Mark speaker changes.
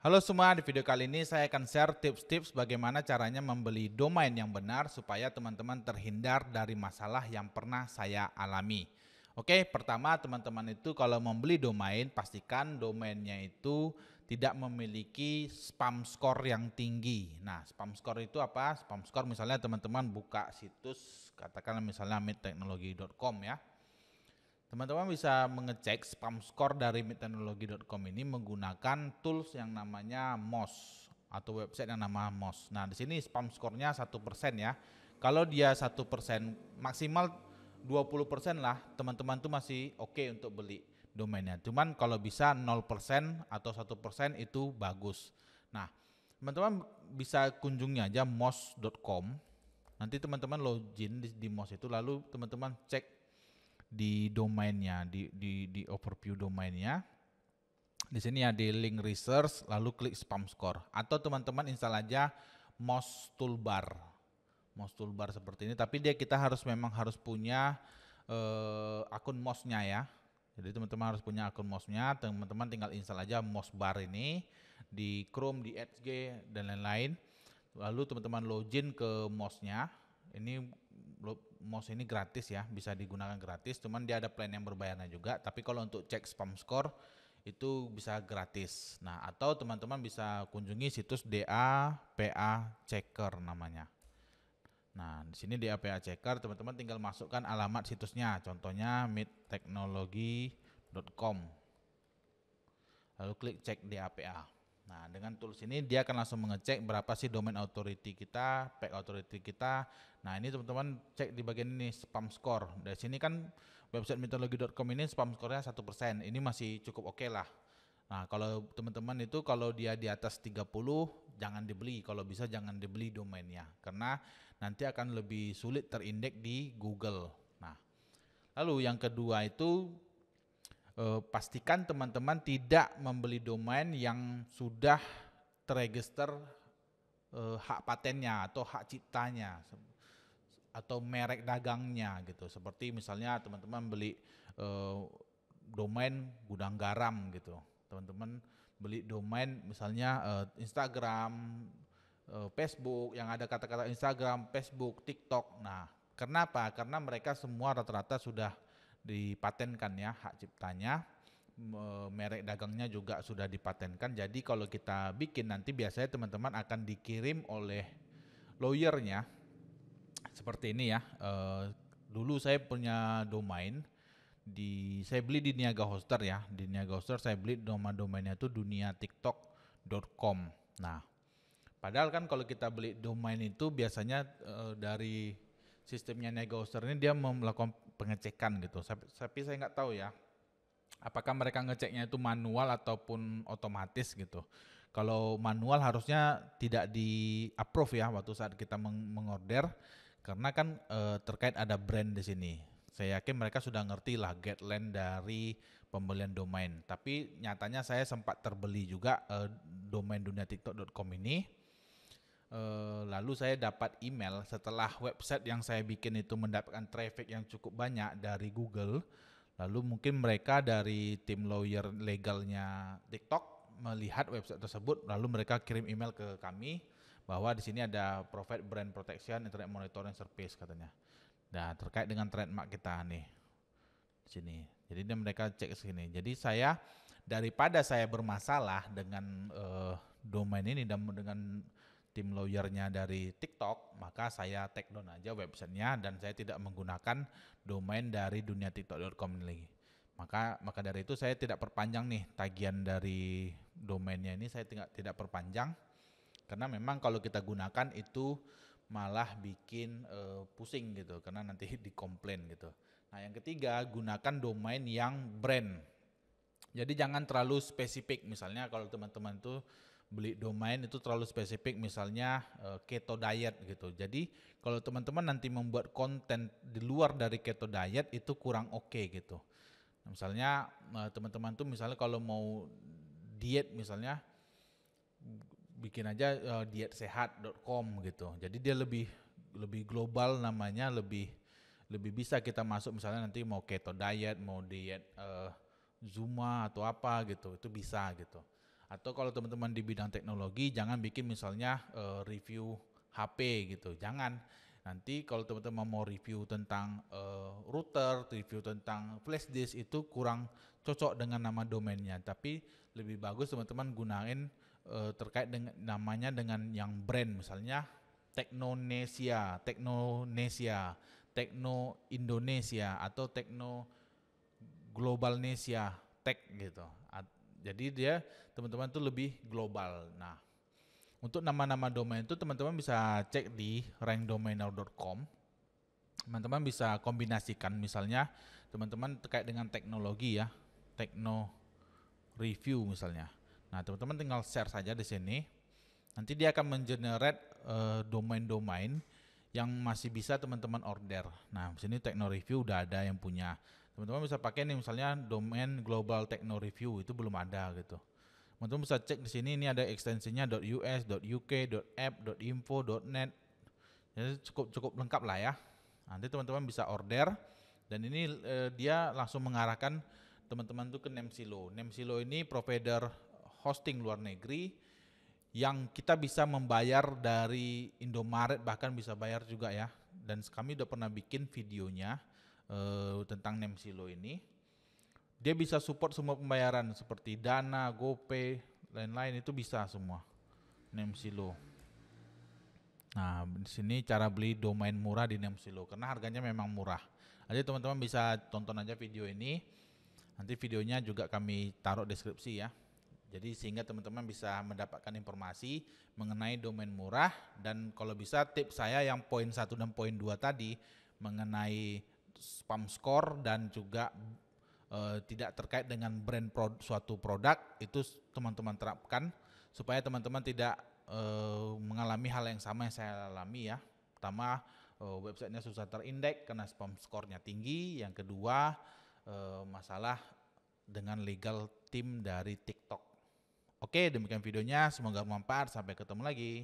Speaker 1: Halo semua, di video kali ini saya akan share tips-tips bagaimana caranya membeli domain yang benar supaya teman-teman terhindar dari masalah yang pernah saya alami. Oke, pertama teman-teman itu kalau membeli domain, pastikan domainnya itu tidak memiliki spam score yang tinggi. Nah, spam score itu apa? Spam score misalnya teman-teman buka situs, katakanlah misalnya midteknologi.com ya. Teman-teman bisa mengecek spam score dari mitteknologi.com ini menggunakan tools yang namanya MOS atau website yang nama MOS. Nah, di sini spam score satu persen ya. Kalau dia satu persen maksimal 20% lah teman-teman tuh masih oke okay untuk beli domainnya. Cuman kalau bisa 0% atau 1% itu bagus. Nah, teman-teman bisa kunjungi aja mos.com. Nanti teman-teman login di, di mos itu lalu teman-teman cek di domainnya, di, di, di overview domainnya. Di sini ya di link research, lalu klik spam score. Atau teman-teman install aja mouse toolbar. Mouse toolbar seperti ini, tapi dia kita harus memang harus punya eh, akun mouse-nya ya. Jadi teman-teman harus punya akun mouse-nya, teman-teman tinggal install aja mouse bar ini di Chrome, di Edge, dan lain-lain. Lalu teman-teman login ke mouse-nya. Ini mouse ini gratis ya, bisa digunakan gratis. Cuman dia ada plan yang berbayarnya juga. Tapi kalau untuk cek spam score itu bisa gratis. Nah, atau teman-teman bisa kunjungi situs DAPA Checker namanya. Nah, di sini DAPA Checker teman-teman tinggal masukkan alamat situsnya. Contohnya midteknologi.com. Lalu klik cek DAPA. Nah, dengan tools ini dia akan langsung mengecek berapa sih domain authority kita, pack authority kita. Nah, ini teman-teman cek di bagian ini spam score. Dari sini kan website mitologi.com ini spam skornya satu persen. Ini masih cukup oke okay lah. Nah, kalau teman-teman itu kalau dia di atas 30 jangan dibeli, kalau bisa jangan dibeli domainnya karena nanti akan lebih sulit terindek di Google. Nah, lalu yang kedua itu eh, pastikan teman-teman tidak membeli domain yang sudah terregister eh, hak patennya atau hak ciptanya atau merek dagangnya gitu. Seperti misalnya teman-teman beli eh, domain gudang garam gitu. Teman-teman beli domain misalnya eh, Instagram, eh, Facebook yang ada kata-kata Instagram, Facebook, TikTok. Nah, kenapa? Karena mereka semua rata-rata sudah dipatenkan ya hak ciptanya merek dagangnya juga sudah dipatenkan jadi kalau kita bikin nanti biasanya teman-teman akan dikirim oleh lawyernya seperti ini ya e, dulu saya punya domain di saya beli di Niaga Hoster ya di Niaga Hoster saya beli domain domainnya itu dunia tiktok.com nah padahal kan kalau kita beli domain itu biasanya e, dari sistemnya Niaga Hoster ini dia melakukan pengecekan gitu. Tapi saya nggak tahu ya, apakah mereka ngeceknya itu manual ataupun otomatis gitu. Kalau manual harusnya tidak di approve ya waktu saat kita mengorder karena kan e, terkait ada brand di sini. Saya yakin mereka sudah ngerti lah guideline dari pembelian domain. Tapi nyatanya saya sempat terbeli juga e, domain dunia tiktok.com ini Eh, lalu saya dapat email setelah website yang saya bikin itu mendapatkan traffic yang cukup banyak dari Google. Lalu mungkin mereka dari tim lawyer legalnya TikTok melihat website tersebut, lalu mereka kirim email ke kami bahwa di sini ada provide brand protection internet monitoring service katanya. Nah terkait dengan trademark kita nih di sini. Jadi mereka cek sini. Jadi saya daripada saya bermasalah dengan uh, domain ini dan dengan tim lawyernya dari TikTok, maka saya take down aja websitenya dan saya tidak menggunakan domain dari dunia tiktok.com ini lagi. Maka maka dari itu saya tidak perpanjang nih tagihan dari domainnya ini saya tidak tidak perpanjang karena memang kalau kita gunakan itu malah bikin uh, pusing gitu karena nanti dikomplain gitu. Nah, yang ketiga gunakan domain yang brand. Jadi jangan terlalu spesifik misalnya kalau teman-teman tuh beli domain itu terlalu spesifik misalnya uh, keto diet gitu. Jadi kalau teman-teman nanti membuat konten di luar dari keto diet itu kurang oke okay, gitu. Nah, misalnya eh, teman-teman tuh misalnya kalau mau diet misalnya bikin aja uh, eh, dietsehat.com gitu. Jadi dia lebih lebih global namanya lebih lebih bisa kita masuk misalnya nanti mau keto diet, mau diet uh, Zuma atau apa gitu. Itu bisa gitu atau kalau teman-teman di bidang teknologi jangan bikin misalnya uh, review HP gitu jangan nanti kalau teman-teman mau review tentang uh, router review tentang flash disk itu kurang cocok dengan nama domainnya tapi lebih bagus teman-teman gunain uh, terkait dengan namanya dengan yang brand misalnya Teknonesia Teknonesia Tekno Indonesia atau Tekno Globalnesia Tech gitu jadi dia teman-teman tuh lebih global. Nah, untuk nama-nama domain itu teman-teman bisa cek di rankdomainer.com. Teman-teman bisa kombinasikan misalnya teman-teman terkait dengan teknologi ya, techno review misalnya. Nah, teman-teman tinggal share saja di sini. Nanti dia akan mengenerate uh, domain-domain yang masih bisa teman-teman order. Nah, di sini techno Review udah ada yang punya teman-teman bisa pakai nih misalnya domain global techno review itu belum ada gitu teman-teman bisa cek di sini ini ada ekstensinya .us, .uk, .app, .info, .net jadi cukup cukup lengkap lah ya nanti teman-teman bisa order dan ini eh, dia langsung mengarahkan teman-teman tuh ke Nemsilo Nemsilo ini provider hosting luar negeri yang kita bisa membayar dari Indomaret bahkan bisa bayar juga ya dan kami udah pernah bikin videonya uh, tentang Nemsilo ini. Dia bisa support semua pembayaran seperti Dana, GoPay, lain-lain itu bisa semua. Nemsilo. Nah, di sini cara beli domain murah di Nemsilo karena harganya memang murah. Jadi teman-teman bisa tonton aja video ini. Nanti videonya juga kami taruh deskripsi ya. Jadi sehingga teman-teman bisa mendapatkan informasi mengenai domain murah dan kalau bisa tips saya yang poin 1 dan poin 2 tadi mengenai spam score dan juga e, tidak terkait dengan brand pro suatu produk itu teman-teman terapkan supaya teman-teman tidak e, mengalami hal yang sama yang saya alami ya. Pertama e, websitenya susah terindeks karena spam skornya tinggi. Yang kedua e, masalah dengan legal team dari TikTok. Oke, demikian videonya. Semoga bermanfaat. Sampai ketemu lagi.